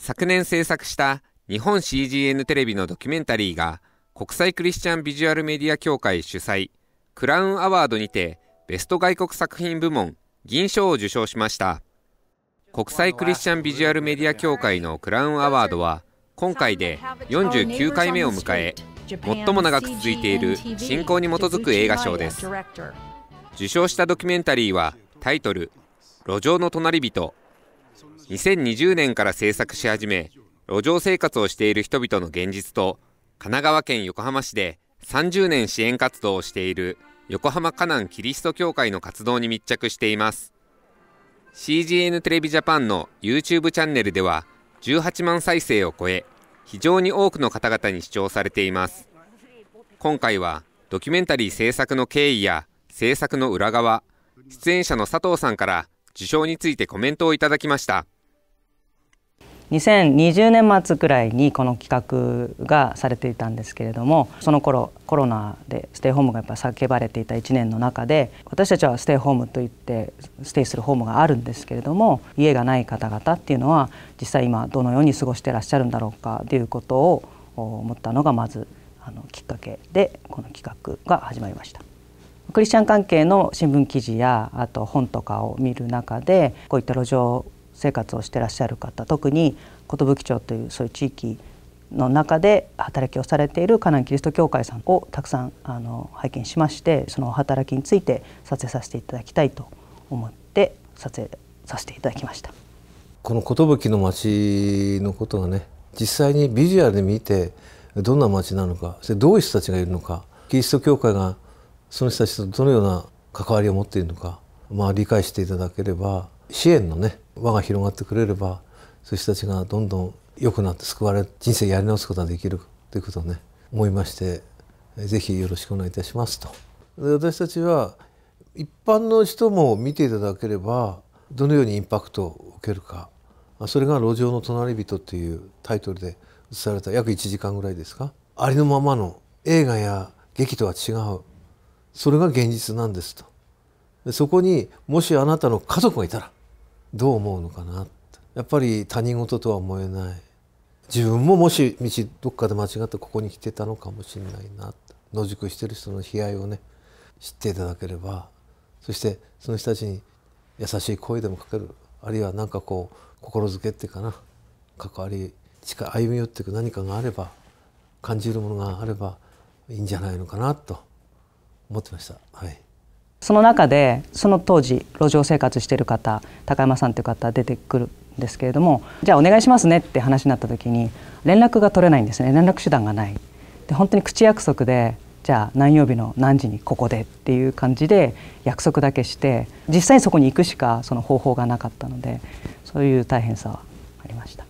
昨年制作した日本 CGN テレビのドキュメンタリーが国際クリスチャンビジュアルメディア協会主催クラウンアワードにてベスト外国作品部門銀賞を受賞しました国際クリスチャンビジュアルメディア協会のクラウンアワードは今回で49回目を迎え最も長く続いている信仰に基づく映画賞です受賞したドキュメンタリーはタイトル「路上の隣人2020年から制作し始め、路上生活をしている人々の現実と、神奈川県横浜市で30年支援活動をしている横浜カナンキリスト教会の活動に密着しています。CGN テレビジャパンの YouTube チャンネルでは18万再生を超え、非常に多くの方々に視聴されています。今回はドキュメンタリー制作の経緯や制作の裏側、出演者の佐藤さんから受賞についてコメントをいただきました。2020年末くらいにこの企画がされていたんですけれどもその頃コロナでステイホームがやっぱ叫ばれていた1年の中で私たちはステイホームといってステイするホームがあるんですけれども家がない方々っていうのは実際今どのように過ごしてらっしゃるんだろうかということを思ったのがまずあのきっかけでこの企画が始まりました。クリスチャン関係の新聞記事やあと本とかを見る中でこういった路上生活をしてらっしゃる方特に寿町というそういう地域の中で働きをされているカナンキリスト教会さんをたくさんあの拝見しましてそのお働きについて撮影させていただきたいと思って撮影させていただきましたこの寿の町のことがね実際にビジュアルで見てどんな町なのかそれどういう人たちがいるのかキリスト教会がその人たちとどのような関わりを持っているのか、まあ、理解していただければ支援のね輪が広がってくれればそういう人たちがどんどん良くなって救われ人生やり直すことができるということをね思いましてぜひよろしくお願いいたしますと。で私たちは一般の人も見ていただければどのようにインパクトを受けるかそれが「路上の隣人」というタイトルで映された約1時間ぐらいですかありのままの映画や劇とは違うそれが現実なんですとそこにもしあなたの家族がいたらどう思うのかなやっぱり他人事とは思えない自分ももし道どっかで間違ってここに来てたのかもしれないな野宿してる人の悲哀をね知っていただければそしてその人たちに優しい声でもかけるあるいは何かこう心づけっていうかな関わり近い歩み寄っていく何かがあれば感じるものがあればいいんじゃないのかなと思ってました。はいその中でその当時路上生活してる方高山さんという方出てくるんですけれどもじゃあお願いしますねって話になった時に連絡が取れないんですね連絡手段がない。で本当に口約束でじゃあ何曜日の何時にここでっていう感じで約束だけして実際にそこに行くしかその方法がなかったのでそういう大変さはありました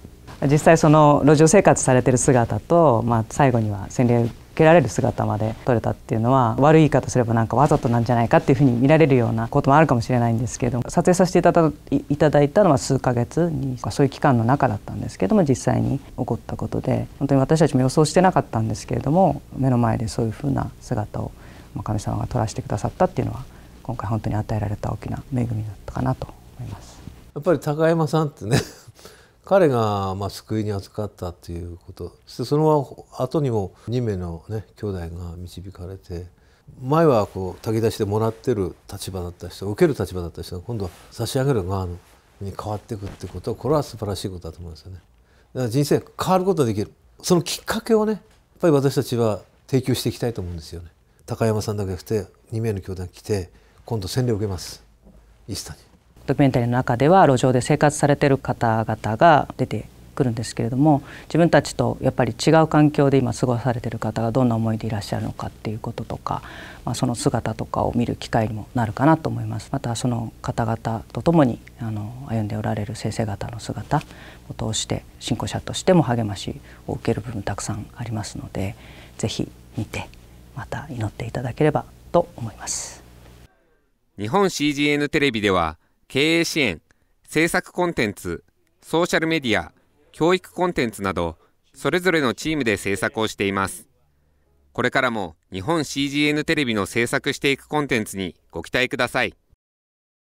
実際その路上生活されてる姿と、まあ、最後には洗礼けられる姿まで撮れたっていうのは悪い言い方すればなんかわざとなんじゃないかっていうふうに見られるようなこともあるかもしれないんですけど撮影させていただいただいたのは数ヶ月にそういう期間の中だったんですけども実際に起こったことで本当に私たちも予想してなかったんですけれども目の前でそういうふうな姿を神様が撮らせてくださったっていうのは今回本当に与えられた大きな恵みだったかなと思います。やっぱり高山さんってね彼がまあ救いに預かったということそしてその後にも2名の、ね、兄弟が導かれて前はこう炊き出しでもらってる立場だった人受ける立場だった人が今度は差し上げる側に変わっていくってことはこれは素晴らしいことだと思いますよね。だから人生変わることができるそのきっかけをねやっぱり私たちは提供していきたいと思うんですよね。高山さんだけじゃなくて2名の兄弟が来て今度洗礼を受けますイースターに。ドキュメンタリーの中では路上で生活されてる方々が出てくるんですけれども自分たちとやっぱり違う環境で今過ごされてる方がどんな思いでいらっしゃるのかっていうこととか、まあ、その姿とかを見る機会にもなるかなと思いますまたその方々と共にあの歩んでおられる先生方の姿を通して信仰者としても励ましを受ける部分たくさんありますので是非見てまた祈っていただければと思います。日本 CGN テレビでは経営支援、政策コンテンツ、ソーシャルメディア、教育コンテンツなど、それぞれのチームで制作をしています。これからも日本 CGN テレビの制作していくコンテンツにご期待ください。